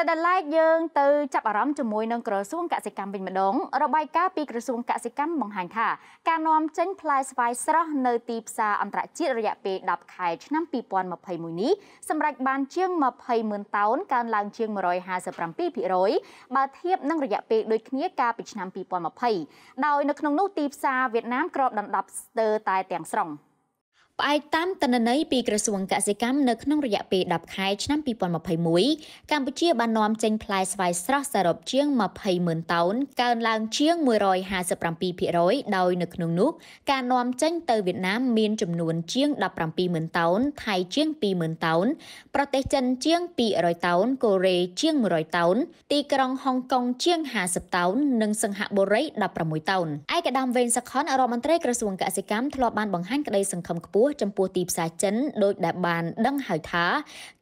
ចិត្តដែលឡែកយើងទៅចាប់អារម្មណ៍ជាមួយនឹងក្រសួងកសិកម្មវិញម្ដង របាយការណ៍ពីក្រសួងកសិកម្មបង្ហាញថាការនាំចេញផ្លែស្វាយស្រស់នៅទីផ្សារអន្តរជាតិរយៈពេល10ខែឆ្នាំ2021នេះសម្រេចបានជាង20,000តោនកើនឡើង ជាង157%បើធៀបនឹងរយៈពេលដូចគ្នាកាលពីឆ្នាំ2020ដោយនៅក្នុងនោះទីផ្សារវៀតណាមគ្របដណ្ដប់ស្ទើរតែទាំងស្រុង។ផ្អែកតាមតនន័យពីក្រសួងកសិកម្មនៅក្នុងរយៈពេល10ខែឆ្នាំ2021កម្ពុជាបាននាំចេញផ្លែស្វាយស្រស់សរុបជាង200,000តោនកើនឡើងជាង157%ដោយនៅក្នុងនោះការនាំចេញទៅវៀតណាមមានចំនួនជាង17,000តោនថៃជាង20,000តោនប្រទេសចិនជាង200តោនកូរ៉េជាង100តោនទីក្រុងហុងកុងជាង50តោននិងសិង្ហបុរី16តោនឯកឧត្តមវេងសខុនរដ្ឋមន្ត្រីក្រសួងកសិកម្មធ្លាប់បានបង្ហាញក្តីសង្ឃឹមខ្ពស់ស់ចំពោះទីផ្សារចិនដោយដែលបានដឹងហើយថា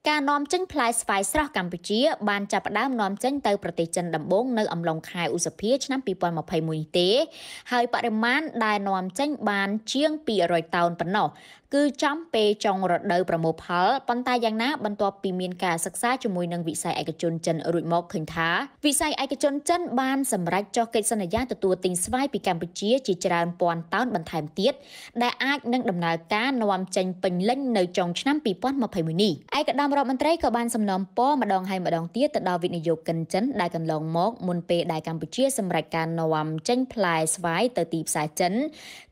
ការនាំចេញផ្លែស្វាយស្រស់កម្ពុជា បានចាប់ផ្ដើមនាំចេញទៅប្រទេសចិនដំបូងនៅអំឡុងខែឧសភាឆ្នាំ2021នេះទេហើយបរិមាណដែលនាំចេញបានជាង200តោនប៉ុណ្ណោះគឺចំពេលចុងរដូវប្រមូលផលប៉ុន្តែយ៉ាងណាបន្ទាប់ពីមានការសិក្សាជាមួយនឹងវិស័យឯកជនចិនរួចមកឃើញថាវិស័យឯកជនចិនបានសម្រេចចុះកិច្ចសន្យាទទួលទិញស្វាយពីកម្ពុជាជាច្រើនពាន់តោនបន្ថែមទៀតដែលអាចនឹងដំណើរការនាំចេញពេញលេញនៅចុងឆ្នាំ2021នេះឯកឧត្តមរដ្ឋមន្ត្រីក៏បានសំណូមពរម្ដងហើយម្ដងទៀតទៅដល់វិនិយោគិនចិនដែលកន្លងមកមុនពេលដែលកម្ពុជា សម្រេចការនាំចេញផ្លែស្វាយទៅទីផ្សារចិន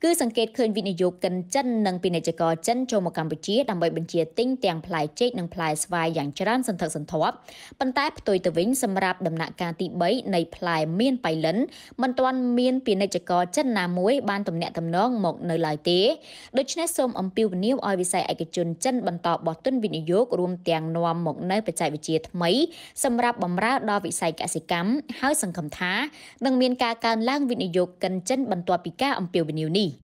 គឺសង្កេតឃើញវិនិយោគិនចិននិងពាណិជ្ជករករចិនចូលមកកម្ពុជាដើម្បីបញ្ជាទិញទាំងផ្លែចេកនិងផ្លែស្វាយយ៉ាងច្រើនសន្ធឹកសន្ធាប់ប៉ុន្តែផ្ទុយទៅវិញសម្រាប់ដំណាក់កាលទី3នៃផ្លែមៀនបៃលិនមិនទាន់មានពាណិជ្ជករចិនណាមួយបានទំនាក់ទំនងមកនៅឡើយទេដូច្នេះសូមអំពាវនាវឲ្យវិស័យឯកជនចិន បន្តបោះទុនវិនិយោគរួមទាំងនាំមកនៅបច្ចេកវិទ្យាថ្មី សម្រាប់បម្រើដល់វិស័យកសិកម្មហើយសង្ឃឹមថានឹងមានការកើនឡើង វិនិយោគកិនចិនបន្ទាប់ពីការអំពាវនាវនេះ។